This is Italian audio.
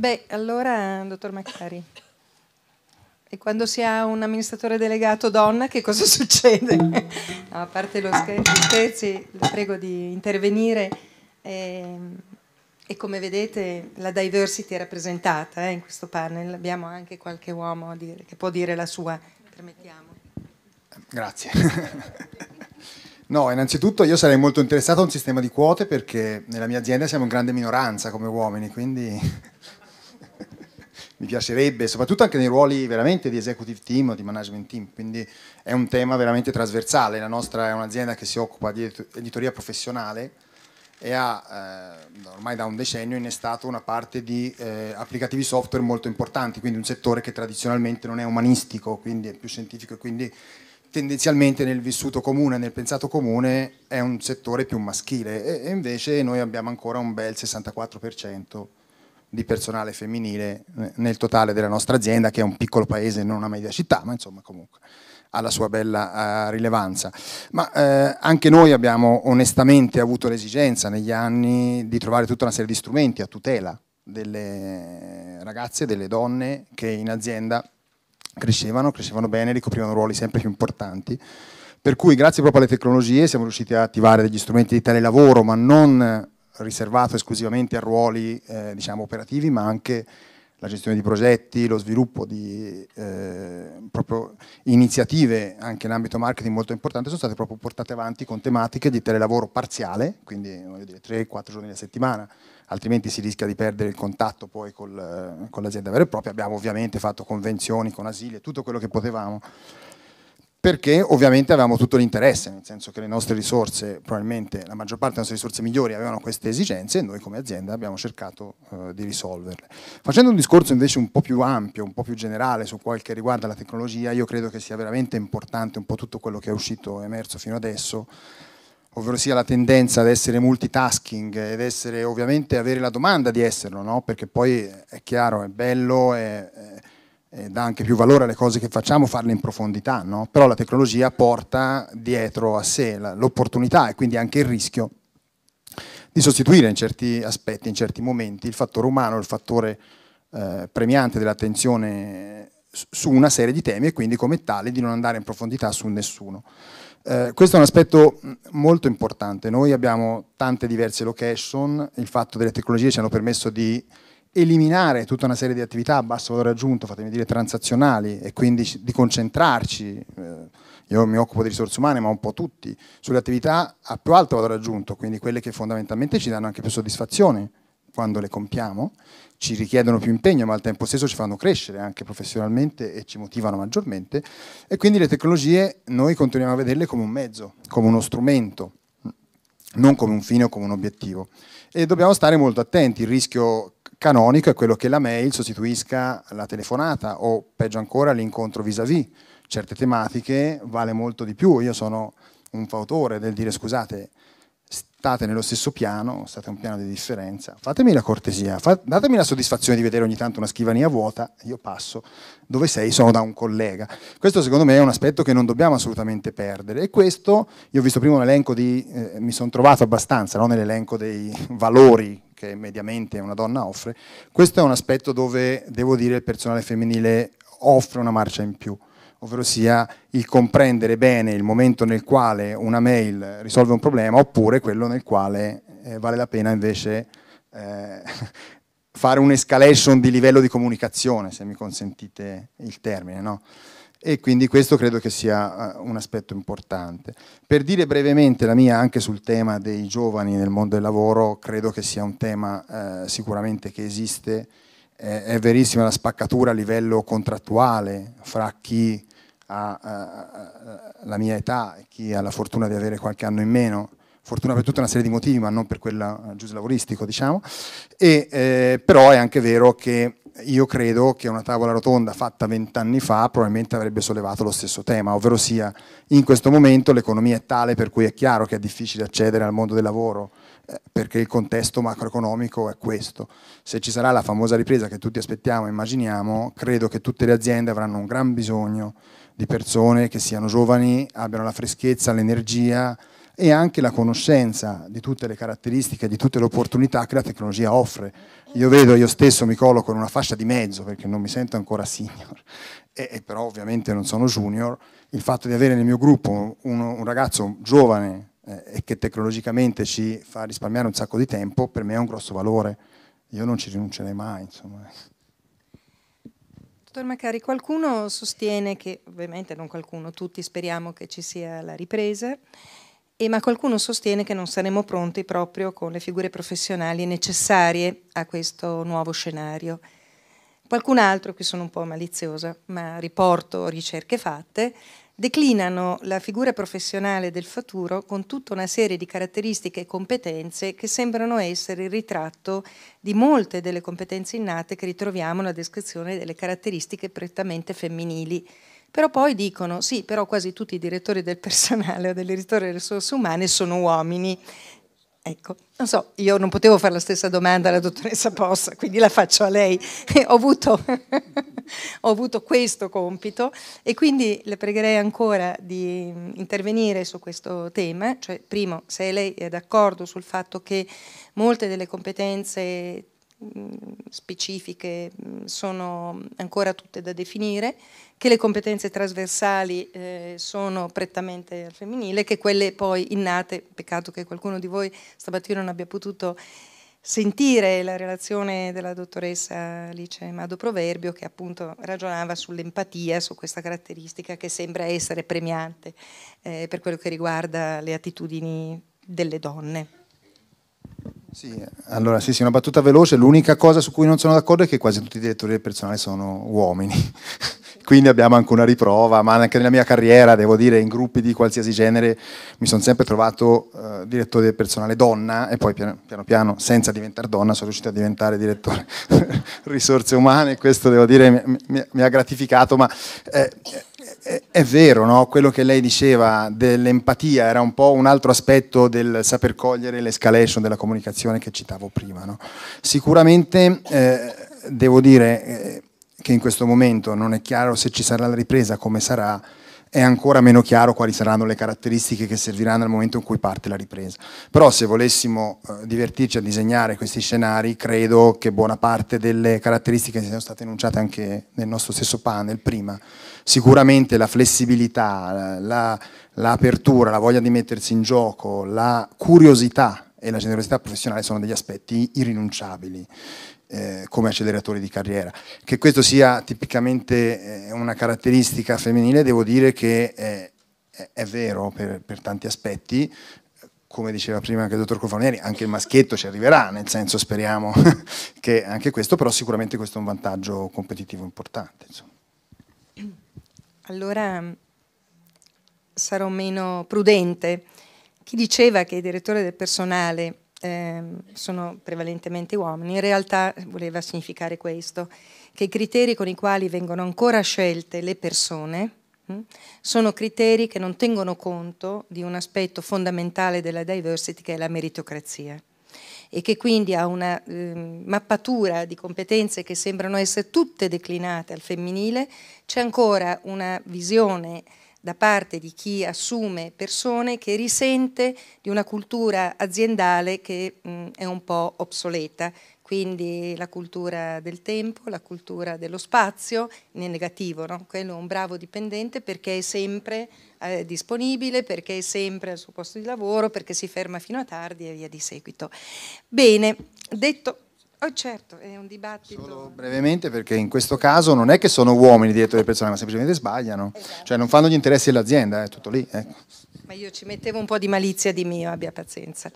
Beh, allora, dottor Maccari, e quando si ha un amministratore delegato donna, che cosa succede? No, a parte lo scherzo, scherzi, le prego di intervenire. E, ehm, e, come vedete la diversity è rappresentata eh, in questo panel. Abbiamo anche qualche uomo dire, che può dire la sua, permettiamo. Grazie. No, innanzitutto io sarei molto interessato a un sistema di quote perché nella mia azienda siamo in grande minoranza come uomini, quindi mi piacerebbe, soprattutto anche nei ruoli veramente di executive team o di management team, quindi è un tema veramente trasversale, la nostra è un'azienda che si occupa di editoria professionale e ha eh, ormai da un decennio innestato una parte di eh, applicativi software molto importanti, quindi un settore che tradizionalmente non è umanistico, quindi è più scientifico e quindi tendenzialmente nel vissuto comune, nel pensato comune è un settore più maschile e, e invece noi abbiamo ancora un bel 64% di personale femminile eh, nel totale della nostra azienda, che è un piccolo paese, non una media città, ma insomma comunque ha la sua bella uh, rilevanza. Ma eh, anche noi abbiamo onestamente avuto l'esigenza negli anni di trovare tutta una serie di strumenti a tutela delle ragazze, delle donne che in azienda crescevano, crescevano bene, ricoprivano ruoli sempre più importanti. Per cui grazie proprio alle tecnologie siamo riusciti a attivare degli strumenti di telelavoro, ma non riservato esclusivamente a ruoli eh, diciamo, operativi, ma anche la gestione di progetti, lo sviluppo di eh, iniziative anche in ambito marketing molto importanti sono state proprio portate avanti con tematiche di telelavoro parziale, quindi 3-4 giorni a settimana, altrimenti si rischia di perdere il contatto poi col, eh, con l'azienda vera e propria. Abbiamo ovviamente fatto convenzioni con asili e tutto quello che potevamo perché ovviamente avevamo tutto l'interesse, nel senso che le nostre risorse, probabilmente la maggior parte delle nostre risorse migliori avevano queste esigenze e noi come azienda abbiamo cercato eh, di risolverle. Facendo un discorso invece un po' più ampio, un po' più generale su quel che riguarda la tecnologia, io credo che sia veramente importante un po' tutto quello che è uscito e emerso fino adesso, ovvero sia la tendenza ad essere multitasking ed essere ovviamente avere la domanda di esserlo, no? perché poi è chiaro, è bello, è, è eh, dà anche più valore alle cose che facciamo farle in profondità, no? però la tecnologia porta dietro a sé l'opportunità e quindi anche il rischio di sostituire in certi aspetti, in certi momenti, il fattore umano, il fattore eh, premiante dell'attenzione su una serie di temi e quindi come tale di non andare in profondità su nessuno. Eh, questo è un aspetto mm, molto importante, noi abbiamo tante diverse location, il fatto delle tecnologie ci hanno permesso di eliminare tutta una serie di attività a basso valore aggiunto, fatemi dire transazionali, e quindi di concentrarci, eh, io mi occupo di risorse umane, ma un po' tutti, sulle attività a più alto valore aggiunto, quindi quelle che fondamentalmente ci danno anche più soddisfazione quando le compiamo, ci richiedono più impegno, ma al tempo stesso ci fanno crescere anche professionalmente e ci motivano maggiormente, e quindi le tecnologie noi continuiamo a vederle come un mezzo, come uno strumento, non come un fine o come un obiettivo. E dobbiamo stare molto attenti, il rischio canonico è quello che la mail sostituisca la telefonata o peggio ancora l'incontro vis-à-vis. Certe tematiche vale molto di più. Io sono un fautore del dire scusate, state nello stesso piano, state un piano di differenza, fatemi la cortesia, fat- datemi la soddisfazione di vedere ogni tanto una scrivania vuota, io passo, dove sei sono da un collega. Questo secondo me è un aspetto che non dobbiamo assolutamente perdere e questo, io ho visto prima un elenco di, eh, mi sono trovato abbastanza no, nell'elenco dei valori che mediamente una donna offre, questo è un aspetto dove devo dire il personale femminile offre una marcia in più ovvero sia il comprendere bene il momento nel quale una mail risolve un problema oppure quello nel quale eh, vale la pena invece eh, fare un'escalation di livello di comunicazione, se mi consentite il termine. No? e quindi questo credo che sia eh, un aspetto importante. Per dire brevemente la mia anche sul tema dei giovani nel mondo del lavoro, credo che sia un tema eh, sicuramente che esiste, eh, è verissima la spaccatura a livello contrattuale fra chi ha eh, eh, la mia età e chi ha la fortuna di avere qualche anno in meno, fortuna per tutta una serie di motivi, ma non per quella eh, giuslavoristico, diciamo, e, però è anche vero che io credo che una tavola rotonda fatta vent'anni fa probabilmente avrebbe sollevato lo stesso tema, ovvero sia in questo momento l'economia è tale per cui è chiaro che è difficile accedere al mondo del lavoro eh, perché il contesto macroeconomico è questo. Se ci sarà la famosa ripresa che tutti aspettiamo e immaginiamo, credo che tutte le aziende avranno un gran bisogno di persone che siano giovani, abbiano la freschezza, l'energia, e anche la conoscenza di tutte le caratteristiche, di tutte le opportunità che la tecnologia offre. Io vedo, io stesso mi colloco in una fascia di mezzo perché non mi sento ancora senior, e, e però ovviamente non sono junior, il fatto di avere nel mio gruppo un, un ragazzo giovane eh, e che tecnologicamente ci fa risparmiare un sacco di tempo, per me è un grosso valore, io non ci rinuncerei mai. Insomma. Dottor Macari, qualcuno sostiene che, ovviamente non qualcuno, tutti speriamo che ci sia la ripresa, e, ma qualcuno sostiene che non saremo pronti proprio con le figure professionali necessarie a questo nuovo scenario. Qualcun altro, qui sono un po' maliziosa, ma riporto ricerche fatte, declinano la figura professionale del futuro con tutta una serie di caratteristiche e competenze che sembrano essere il ritratto di molte delle competenze innate che ritroviamo nella descrizione delle caratteristiche prettamente femminili però poi dicono, sì, però quasi tutti i direttori del personale o delle delle risorse umane sono uomini. Ecco, non so, io non potevo fare la stessa domanda alla dottoressa Possa, quindi la faccio a lei. ho, avuto, ho, avuto, questo compito e quindi le pregherei ancora di mm, intervenire su questo tema, cioè primo, se lei è d'accordo sul fatto che molte delle competenze Mm, specifiche mm, sono ancora tutte da definire, che le competenze trasversali eh, sono prettamente al femminile, che quelle poi innate, peccato che qualcuno di voi stamattina non abbia potuto sentire la relazione della dottoressa Alice Mado Proverbio che appunto ragionava sull'empatia, su questa caratteristica che sembra essere premiante eh, per quello che riguarda le attitudini delle donne. Sì, allora sì, sì, una battuta veloce. L'unica cosa su cui non sono d'accordo è che quasi tutti i direttori del personale sono uomini. Quindi abbiamo anche una riprova, ma anche nella mia carriera, devo dire, in gruppi di qualsiasi genere mi sono sempre trovato eh, direttore del personale donna e poi piano, piano, piano senza diventare donna, sono riuscito a diventare direttore risorse umane. Questo, devo dire, mi, mi, mi ha gratificato, ma eh, è, vero, no? quello che lei diceva dell'empatia era un po' un altro aspetto del saper cogliere l'escalation della comunicazione che citavo prima. No? Sicuramente eh, devo dire eh, che in questo momento non è chiaro se ci sarà la ripresa, come sarà, è ancora meno chiaro quali saranno le caratteristiche che serviranno al momento in cui parte la ripresa. Però se volessimo eh, divertirci a disegnare questi scenari, credo che buona parte delle caratteristiche siano state enunciate anche nel nostro stesso panel prima, sicuramente la flessibilità, l'apertura, la, la, la voglia di mettersi in gioco, la curiosità e la generosità professionale sono degli aspetti irrinunciabili eh, come acceleratori di carriera. Che questo sia tipicamente eh, una caratteristica femminile devo dire che è, è, è vero per, per, tanti aspetti, come diceva prima anche il dottor Cofalonieri, anche il maschietto ci arriverà, nel senso speriamo che anche questo, però sicuramente questo è un vantaggio competitivo importante. Insomma. Allora sarò meno prudente chi diceva che i direttori del personale eh, sono prevalentemente uomini, in realtà voleva significare questo, che i criteri con i quali vengono ancora scelte le persone mh, hm, sono criteri che non tengono conto di un aspetto fondamentale della diversity che è la meritocrazia e che quindi ha una eh, mappatura di competenze che sembrano essere tutte declinate al femminile, c'è ancora una visione da parte di chi assume persone che risente di una cultura aziendale che mh, è un po' obsoleta, quindi la cultura del tempo, la cultura dello spazio, nel negativo, no? quello è un bravo dipendente perché è sempre eh, disponibile, perché è sempre al suo posto di lavoro, perché si ferma fino a tardi e via di seguito. Bene, detto Oh, certo, è un dibattito. Solo brevemente perché in questo caso non è che sono uomini dietro le persone, ma semplicemente sbagliano, esatto. cioè non fanno gli interessi dell'azienda, eh, è tutto lì. Ecco. Ma io ci mettevo un po' di malizia di mio, abbia pazienza.